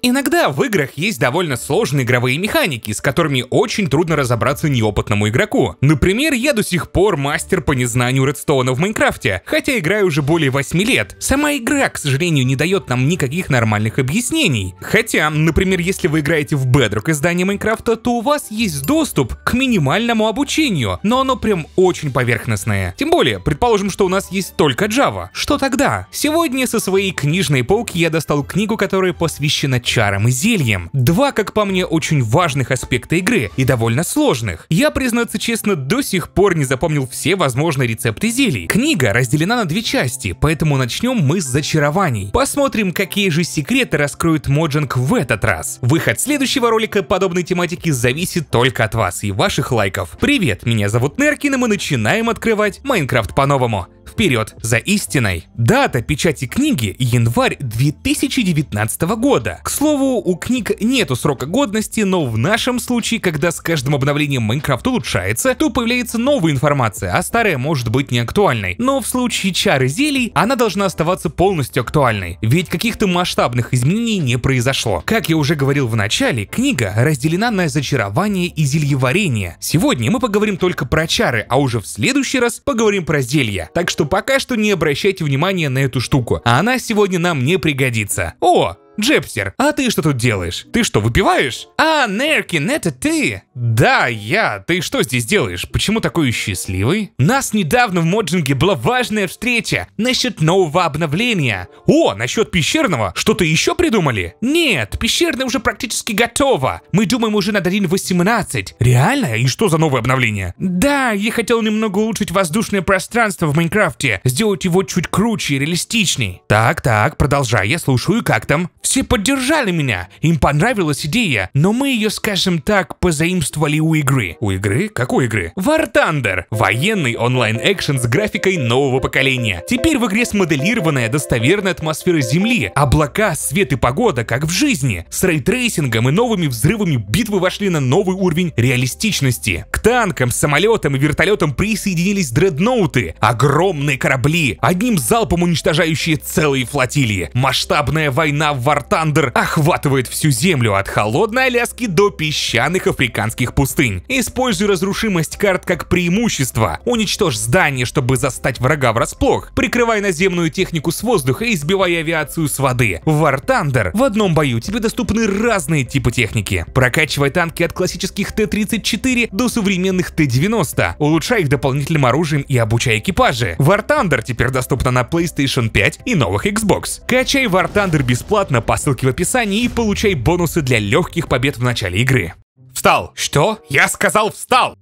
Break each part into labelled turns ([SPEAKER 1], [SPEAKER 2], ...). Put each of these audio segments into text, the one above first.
[SPEAKER 1] Иногда в играх есть довольно сложные игровые механики, с которыми очень трудно разобраться неопытному игроку. Например, я до сих пор мастер по незнанию редстоуна в Майнкрафте, хотя играю уже более 8 лет. Сама игра, к сожалению, не дает нам никаких нормальных объяснений. Хотя, например, если вы играете в Bedrock издание Майнкрафта, то у вас есть доступ к минимальному обучению, но оно прям очень поверхностное. Тем более, предположим, что у нас есть только Java. Что тогда? Сегодня со своей книжной полки я достал книгу, которая посвящена чарам и зельям. Два, как по мне, очень важных аспекта игры и довольно сложных. Я, признаться честно, до сих пор не запомнил все возможные рецепты зелий. Книга разделена на две части, поэтому начнем мы с зачарований. Посмотрим, какие же секреты раскроет Моджинг в этот раз. Выход следующего ролика подобной тематики зависит только от вас и ваших лайков. Привет, меня зовут Неркин, и мы начинаем открывать Майнкрафт по-новому вперед за истиной. Дата печати книги – январь 2019 года. К слову, у книг нету срока годности, но в нашем случае, когда с каждым обновлением Майнкрафт улучшается, то появляется новая информация, а старая может быть не актуальной. Но в случае чары зелий она должна оставаться полностью актуальной, ведь каких-то масштабных изменений не произошло. Как я уже говорил в начале, книга разделена на зачарование и зельеварение. Сегодня мы поговорим только про чары, а уже в следующий раз поговорим про зелья. Так что пока что не обращайте внимания на эту штуку, а она сегодня нам не пригодится. О, Джепстер, а ты что тут делаешь? Ты что, выпиваешь? А, Неркин, это ты? Да, я. Ты что здесь делаешь? Почему такой счастливый? Нас недавно в Моджинге была важная встреча насчет нового обновления. О, насчет пещерного. Что-то еще придумали? Нет, пещерное уже практически готово. Мы думаем уже над 1.18. Реально? И что за новое обновление? Да, я хотел немного улучшить воздушное пространство в Майнкрафте. Сделать его чуть круче и реалистичней. Так, так, продолжай. Я слушаю, как там? Все поддержали меня, им понравилась идея, но мы ее, скажем так, позаимствовали у игры. У игры? Какой игры? War Thunder! Военный онлайн-экшен с графикой нового поколения. Теперь в игре смоделированная достоверная атмосфера Земли, облака, свет и погода, как в жизни. С рейтрейсингом и новыми взрывами битвы вошли на новый уровень реалистичности. К танкам, самолетам и вертолетам присоединились дредноуты, огромные корабли, одним залпом уничтожающие целые флотилии. Масштабная война в War Тартандр охватывает всю землю от холодной Аляски до песчаных африканских пустынь. Используй разрушимость карт как преимущество. Уничтожь здание, чтобы застать врага врасплох. Прикрывай наземную технику с воздуха и сбивай авиацию с воды. В War Thunder в одном бою тебе доступны разные типы техники. Прокачивай танки от классических Т-34 до современных Т-90. Улучшай их дополнительным оружием и обучай экипажи. War Thunder теперь доступна на PlayStation 5 и новых Xbox. Качай War Thunder бесплатно по ссылке в описании и получай бонусы для легких побед в начале игры. Встал! Что? Я сказал встал!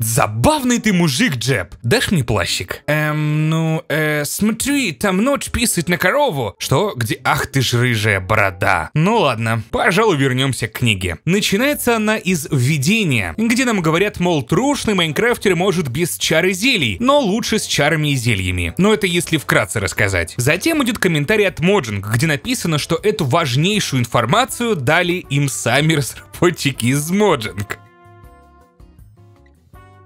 [SPEAKER 1] Забавный ты мужик, Джеб. Дашь мне плащик? Эм, ну, э, смотри, там ночь писать на корову. Что? Где? Ах ты ж рыжая борода. Ну ладно, пожалуй, вернемся к книге. Начинается она из введения, где нам говорят, мол, трушный майнкрафтер может без чары зелий, но лучше с чарами и зельями. Но это если вкратце рассказать. Затем идет комментарий от Моджинг, где написано, что эту важнейшую информацию дали им сами разработчики из Моджинг.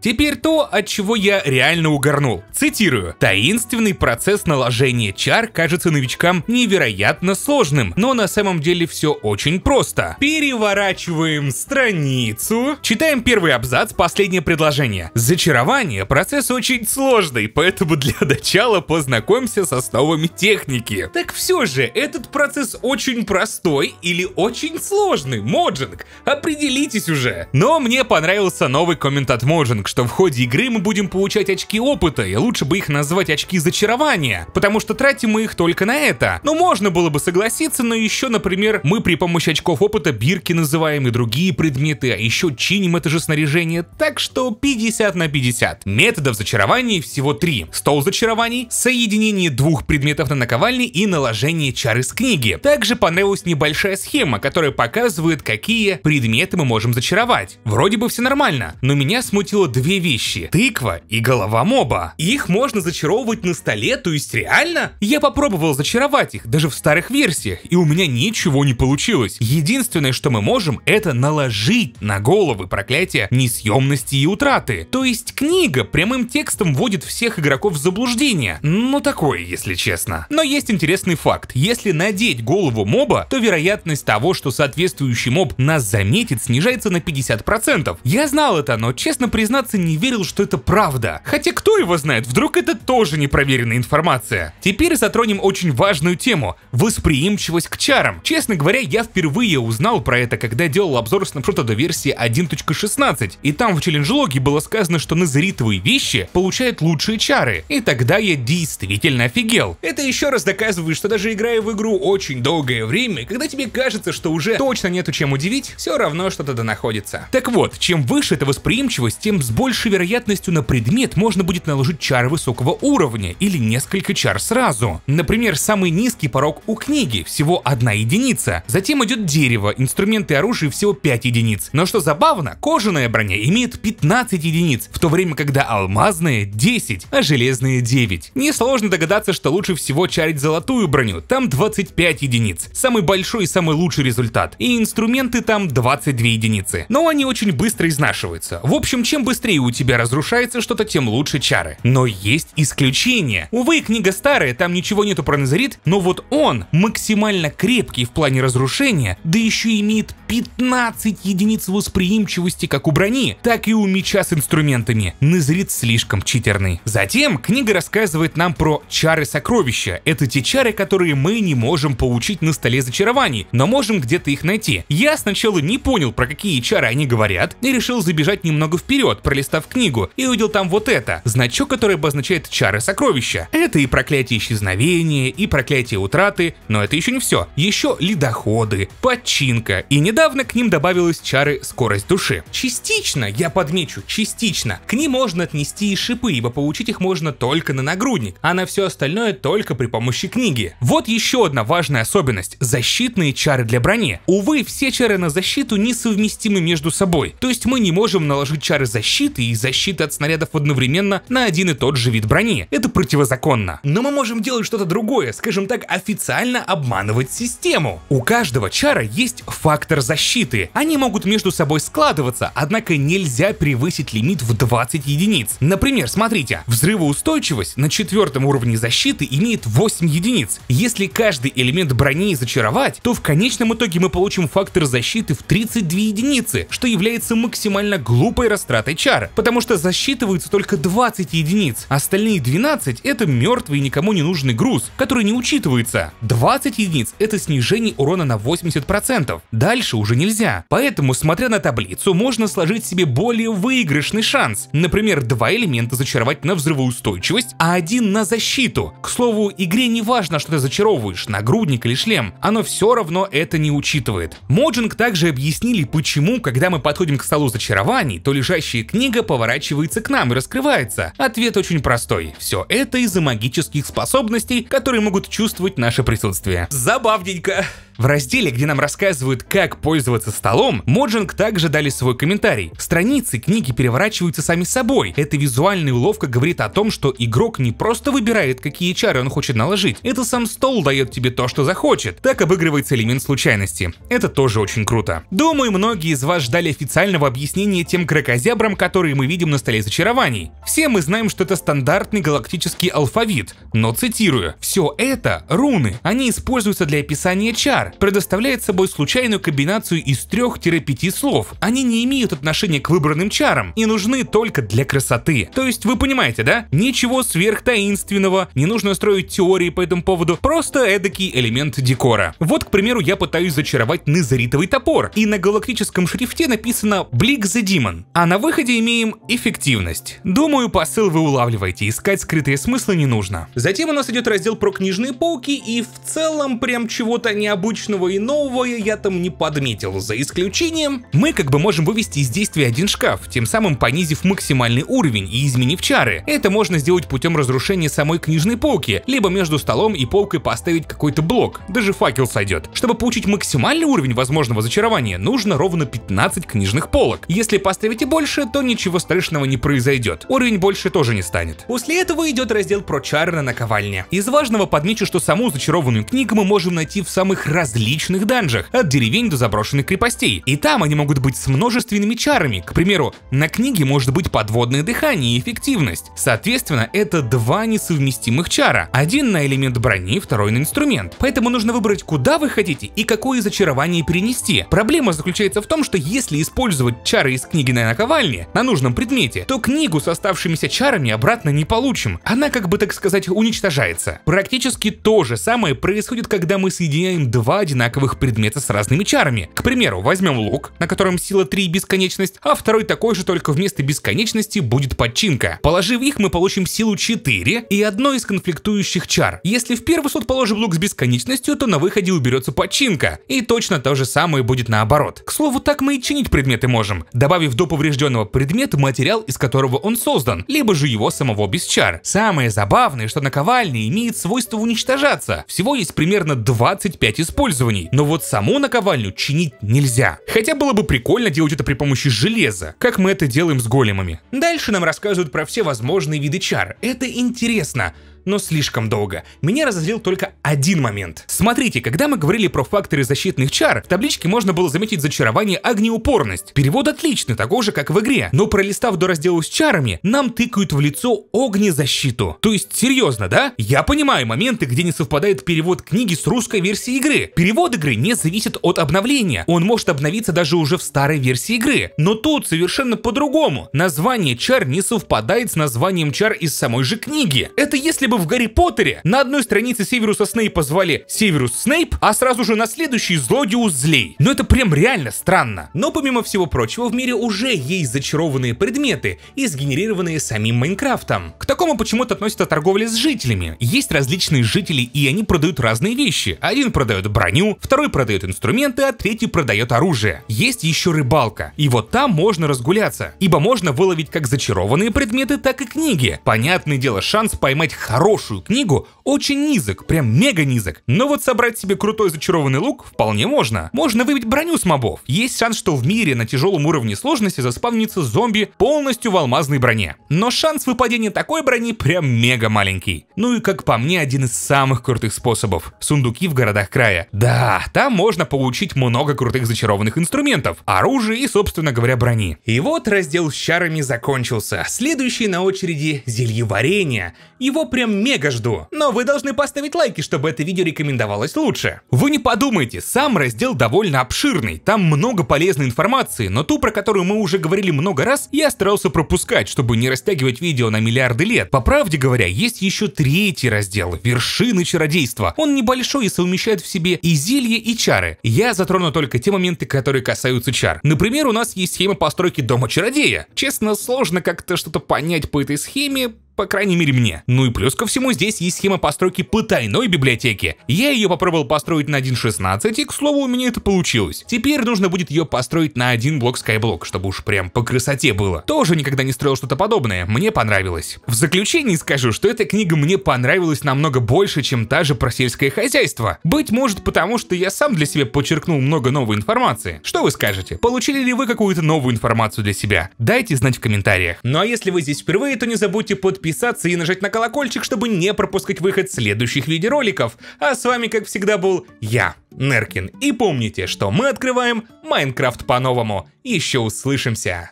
[SPEAKER 1] Теперь то, от чего я реально угорнул. Цитирую. «Таинственный процесс наложения чар кажется новичкам невероятно сложным, но на самом деле все очень просто. Переворачиваем страницу, читаем первый абзац, последнее предложение. Зачарование – процесс очень сложный, поэтому для начала познакомься с основами техники. Так все же, этот процесс очень простой или очень сложный? Моджинг, определитесь уже. Но мне понравился новый коммент от Моджинг, что что в ходе игры мы будем получать очки опыта, и лучше бы их назвать очки зачарования, потому что тратим мы их только на это. Но можно было бы согласиться, но еще, например, мы при помощи очков опыта бирки называем и другие предметы, а еще чиним это же снаряжение, так что 50 на 50. Методов зачарования всего три. Стол зачарований, соединение двух предметов на наковальне и наложение чары с книги. Также понравилась небольшая схема, которая показывает, какие предметы мы можем зачаровать. Вроде бы все нормально, но меня смутило две вещи – тыква и голова моба. Их можно зачаровывать на столе, то есть реально? Я попробовал зачаровать их, даже в старых версиях, и у меня ничего не получилось. Единственное, что мы можем, это наложить на головы проклятие несъемности и утраты. То есть книга прямым текстом вводит всех игроков в заблуждение. Ну такое, если честно. Но есть интересный факт. Если надеть голову моба, то вероятность того, что соответствующий моб нас заметит, снижается на 50%. Я знал это, но честно признаться, информации не верил, что это правда. Хотя кто его знает, вдруг это тоже непроверенная информация. Теперь затронем очень важную тему – восприимчивость к чарам. Честно говоря, я впервые узнал про это, когда делал обзор снапшота до версии 1.16, и там в логе было сказано, что назритовые вещи получают лучшие чары, и тогда я действительно офигел. Это еще раз доказывает, что даже играя в игру очень долгое время, когда тебе кажется, что уже точно нету чем удивить, все равно что-то да находится. Так вот, чем выше эта восприимчивость, тем с большей вероятностью на предмет можно будет наложить чар высокого уровня или несколько чар сразу. Например, самый низкий порог у книги – всего одна единица. Затем идет дерево, инструменты и оружие всего 5 единиц. Но что забавно, кожаная броня имеет 15 единиц, в то время когда алмазная 10, а железная 9. Несложно догадаться, что лучше всего чарить золотую броню, там 25 единиц. Самый большой и самый лучший результат. И инструменты там 22 единицы. Но они очень быстро изнашиваются. В общем, чем быстрее быстрее у тебя разрушается что-то, тем лучше чары. Но есть исключение. Увы, книга старая, там ничего нету про Назарит, но вот он максимально крепкий в плане разрушения, да еще имеет 15 единиц восприимчивости как у брони, так и у меча с инструментами. Назарит слишком читерный. Затем книга рассказывает нам про чары сокровища. Это те чары, которые мы не можем получить на столе зачарований, но можем где-то их найти. Я сначала не понял, про какие чары они говорят, и решил забежать немного вперед, пролистав книгу, и увидел там вот это, значок, который обозначает чары сокровища. Это и проклятие исчезновения, и проклятие утраты, но это еще не все. Еще ледоходы, подчинка, и недавно к ним добавилась чары скорость души. Частично, я подмечу, частично, к ним можно отнести и шипы, ибо получить их можно только на нагрудник, а на все остальное только при помощи книги. Вот еще одна важная особенность – защитные чары для брони. Увы, все чары на защиту несовместимы между собой, то есть мы не можем наложить чары защиты защиты и защиты от снарядов одновременно на один и тот же вид брони. Это противозаконно. Но мы можем делать что-то другое, скажем так, официально обманывать систему. У каждого чара есть фактор защиты. Они могут между собой складываться, однако нельзя превысить лимит в 20 единиц. Например, смотрите, взрывоустойчивость на четвертом уровне защиты имеет 8 единиц. Если каждый элемент брони зачаровать, то в конечном итоге мы получим фактор защиты в 32 единицы, что является максимально глупой растратой чара удара, потому что засчитываются только 20 единиц, остальные 12 это мертвый и никому не нужный груз, который не учитывается. 20 единиц это снижение урона на 80%, дальше уже нельзя. Поэтому, смотря на таблицу, можно сложить себе более выигрышный шанс, например, два элемента зачаровать на взрывоустойчивость, а один на защиту. К слову, игре не важно, что ты зачаровываешь, нагрудник или шлем, оно все равно это не учитывает. Моджинг также объяснили, почему, когда мы подходим к столу зачарований, то лежащие книги книга поворачивается к нам и раскрывается? Ответ очень простой. Все это из-за магических способностей, которые могут чувствовать наше присутствие. Забавненько. В разделе, где нам рассказывают, как пользоваться столом, Моджинг также дали свой комментарий. Страницы книги переворачиваются сами собой. Эта визуальная уловка говорит о том, что игрок не просто выбирает, какие чары он хочет наложить, это сам стол дает тебе то, что захочет. Так обыгрывается элемент случайности. Это тоже очень круто. Думаю, многие из вас ждали официального объяснения тем крокозябрам, которые которые мы видим на столе зачарований. Все мы знаем, что это стандартный галактический алфавит, но цитирую, «Все это — руны, они используются для описания чар, предоставляет собой случайную комбинацию из 3-5 слов, они не имеют отношения к выбранным чарам и нужны только для красоты». То есть вы понимаете, да? Ничего сверхтаинственного, не нужно строить теории по этому поводу, просто эдакий элемент декора. Вот, к примеру, я пытаюсь зачаровать незаритовый топор, и на галактическом шрифте написано «Блик за Димон, а на выходе имеем эффективность. Думаю, посыл вы улавливаете, искать скрытые смыслы не нужно. Затем у нас идет раздел про книжные полки, и в целом прям чего-то необычного и нового я там не подметил, за исключением... Мы как бы можем вывести из действия один шкаф, тем самым понизив максимальный уровень и изменив чары. Это можно сделать путем разрушения самой книжной полки, либо между столом и полкой поставить какой-то блок, даже факел сойдет. Чтобы получить максимальный уровень возможного зачарования, нужно ровно 15 книжных полок. Если поставите больше, то ничего страшного не произойдет. Уровень больше тоже не станет. После этого идет раздел про чары на наковальне. Из важного подмечу, что саму зачарованную книгу мы можем найти в самых различных данжах, от деревень до заброшенных крепостей. И там они могут быть с множественными чарами. К примеру, на книге может быть подводное дыхание и эффективность. Соответственно, это два несовместимых чара. Один на элемент брони, второй на инструмент. Поэтому нужно выбрать, куда вы хотите и какое зачарование перенести. Проблема заключается в том, что если использовать чары из книги на наковальне, на нужном предмете, то книгу с оставшимися чарами обратно не получим. Она, как бы так сказать, уничтожается. Практически то же самое происходит, когда мы соединяем два одинаковых предмета с разными чарами. К примеру, возьмем лук, на котором сила 3 и бесконечность, а второй такой же, только вместо бесконечности будет подчинка. Положив их, мы получим силу 4 и одно из конфликтующих чар. Если в первый слот положим лук с бесконечностью, то на выходе уберется подчинка. И точно то же самое будет наоборот. К слову, так мы и чинить предметы можем. Добавив до поврежденного предмета предмет и материал, из которого он создан, либо же его самого без чар. Самое забавное, что наковальня имеет свойство уничтожаться. Всего есть примерно 25 использований, но вот саму наковальню чинить нельзя. Хотя было бы прикольно делать это при помощи железа, как мы это делаем с големами. Дальше нам рассказывают про все возможные виды чар. Это интересно но слишком долго. Меня разозлил только один момент. Смотрите, когда мы говорили про факторы защитных чар, в табличке можно было заметить зачарование огнеупорность. Перевод отличный, такой же, как в игре, но пролистав до раздела с чарами, нам тыкают в лицо огнезащиту. То есть, серьезно, да? Я понимаю моменты, где не совпадает перевод книги с русской версией игры. Перевод игры не зависит от обновления, он может обновиться даже уже в старой версии игры. Но тут совершенно по-другому. Название чар не совпадает с названием чар из самой же книги. Это если бы в Гарри Поттере на одной странице Северуса Снейпа звали Северус Снейп, а сразу же на следующий Злодиус Злей. Но это прям реально странно. Но помимо всего прочего, в мире уже есть зачарованные предметы и сгенерированные самим Майнкрафтом. К такому почему-то относится торговля с жителями. Есть различные жители, и они продают разные вещи. Один продает броню, второй продает инструменты, а третий продает оружие. Есть еще рыбалка. И вот там можно разгуляться, ибо можно выловить как зачарованные предметы, так и книги. Понятное дело, шанс поймать хороший хорошую книгу очень низок, прям мега низок. Но вот собрать себе крутой зачарованный лук вполне можно. Можно выбить броню с мобов. Есть шанс, что в мире на тяжелом уровне сложности заспавнится зомби полностью в алмазной броне. Но шанс выпадения такой брони прям мега маленький. Ну и как по мне, один из самых крутых способов. Сундуки в городах края. Да, там можно получить много крутых зачарованных инструментов, оружия и, собственно говоря, брони. И вот раздел с чарами закончился. Следующий на очереди зельеварение. Его прям прям мега жду. Но вы должны поставить лайки, чтобы это видео рекомендовалось лучше. Вы не подумайте, сам раздел довольно обширный, там много полезной информации, но ту, про которую мы уже говорили много раз, я старался пропускать, чтобы не растягивать видео на миллиарды лет. По правде говоря, есть еще третий раздел – вершины чародейства. Он небольшой и совмещает в себе и зелье и чары. Я затрону только те моменты, которые касаются чар. Например, у нас есть схема постройки дома чародея. Честно, сложно как-то что-то понять по этой схеме, по крайней мере мне. Ну и плюс ко всему здесь есть схема постройки потайной библиотеки. Я ее попробовал построить на 1.16 и, к слову, у меня это получилось. Теперь нужно будет ее построить на один блок Skyblock, чтобы уж прям по красоте было. Тоже никогда не строил что-то подобное, мне понравилось. В заключении скажу, что эта книга мне понравилась намного больше, чем та же про сельское хозяйство. Быть может потому, что я сам для себя подчеркнул много новой информации. Что вы скажете? Получили ли вы какую-то новую информацию для себя? Дайте знать в комментариях. Ну а если вы здесь впервые, то не забудьте подписаться подписаться и нажать на колокольчик, чтобы не пропускать выход следующих видеороликов. А с вами, как всегда, был я, Неркин. И помните, что мы открываем Майнкрафт по-новому. Еще услышимся!